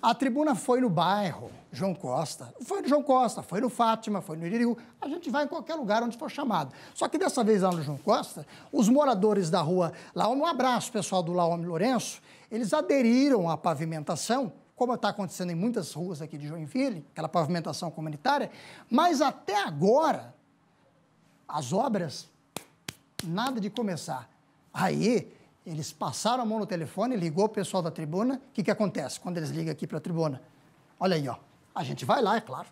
A tribuna foi no bairro, João Costa. Foi no João Costa, foi no Fátima, foi no Iriu. A gente vai em qualquer lugar onde for chamado. Só que dessa vez lá no João Costa, os moradores da rua Laome, um abraço pessoal do Laome Lourenço, eles aderiram à pavimentação, como está acontecendo em muitas ruas aqui de Joinville, aquela pavimentação comunitária, mas até agora, as obras, nada de começar. Aí eles passaram a mão no telefone, ligou o pessoal da tribuna. O que, que acontece quando eles ligam aqui para a tribuna? Olha aí, ó. A gente vai lá, é claro.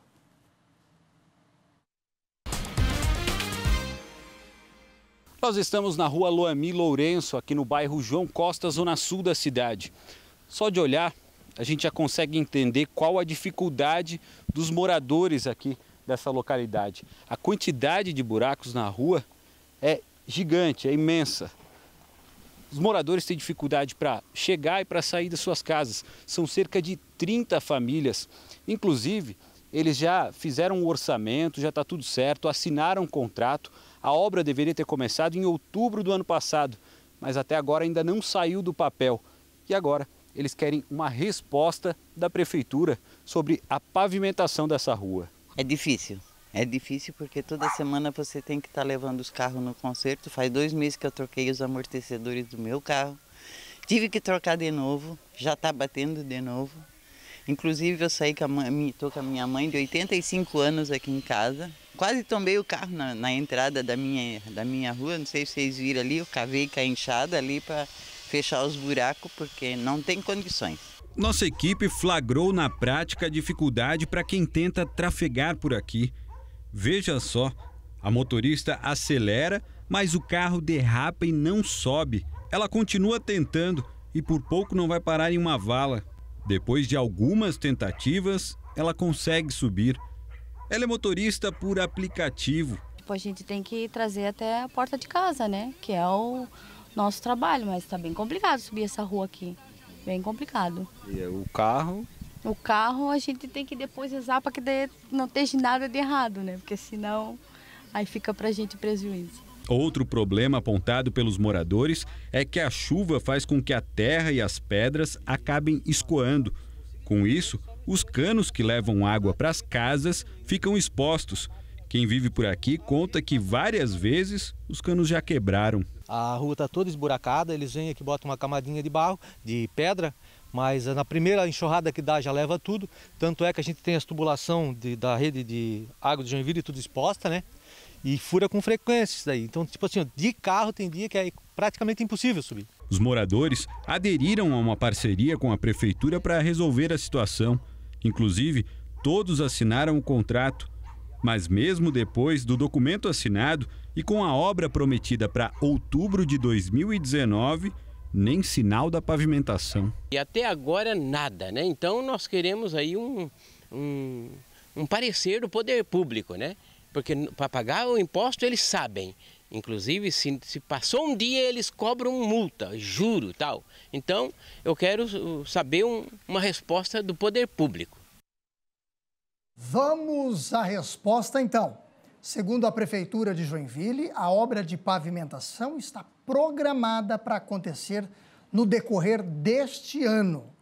Nós estamos na rua Loami Lourenço, aqui no bairro João Costa, zona sul da cidade. Só de olhar, a gente já consegue entender qual a dificuldade dos moradores aqui dessa localidade. A quantidade de buracos na rua é gigante, é imensa. Os moradores têm dificuldade para chegar e para sair das suas casas. São cerca de 30 famílias. Inclusive, eles já fizeram o um orçamento, já está tudo certo, assinaram um contrato. A obra deveria ter começado em outubro do ano passado, mas até agora ainda não saiu do papel. E agora eles querem uma resposta da prefeitura sobre a pavimentação dessa rua. É difícil. É difícil porque toda semana você tem que estar tá levando os carros no conserto. Faz dois meses que eu troquei os amortecedores do meu carro. Tive que trocar de novo, já está batendo de novo. Inclusive eu saí com a, mãe, com a minha mãe de 85 anos aqui em casa. Quase tombei o carro na, na, entrada da minha, da minha rua, não sei se vocês viram ali, eu cavei com a enxada ali para fechar os buracos, porque não tem condições. Nossa equipe flagrou na prática a dificuldade para quem tenta trafegar por aqui. Veja só, a motorista acelera, mas o carro derrapa e não sobe. Ela continua tentando e por pouco não vai parar em uma vala. Depois de algumas tentativas, ela consegue subir. Ela é motorista por aplicativo. Depois tipo, a gente tem que trazer até a porta de casa, né? Que é o nosso trabalho, mas está bem complicado subir essa rua aqui. Bem complicado. E o carro o carro, a gente tem que depois rezar para que não esteja nada de errado, né? Porque senão aí fica para a gente prejuízo. Outro problema apontado pelos moradores é que a chuva faz com que a terra e as pedras acabem escoando. Com isso, os canos que levam água para as casas ficam expostos. Quem vive por aqui conta que várias vezes os canos já quebraram. A rua está toda esburacada, eles vêm aqui, botam uma camadinha de barro, de pedra, mas na primeira enxurrada que dá já leva tudo. Tanto é que a gente tem a tubulação de, da rede de água de Joinville tudo exposta, né? E fura com frequência isso daí. Então, tipo assim, de carro tem dia que é praticamente impossível subir. Os moradores aderiram a uma parceria com a prefeitura para resolver a situação. Inclusive, todos assinaram o contrato mas, mesmo depois do documento assinado e com a obra prometida para outubro de 2019, nem sinal da pavimentação. E até agora nada, né? Então nós queremos aí um, um, um parecer do poder público, né? Porque para pagar o imposto eles sabem. Inclusive, se, se passou um dia, eles cobram multa, juro tal. Então, eu quero saber um, uma resposta do poder público. Vamos à resposta então. Segundo a Prefeitura de Joinville, a obra de pavimentação está programada para acontecer no decorrer deste ano.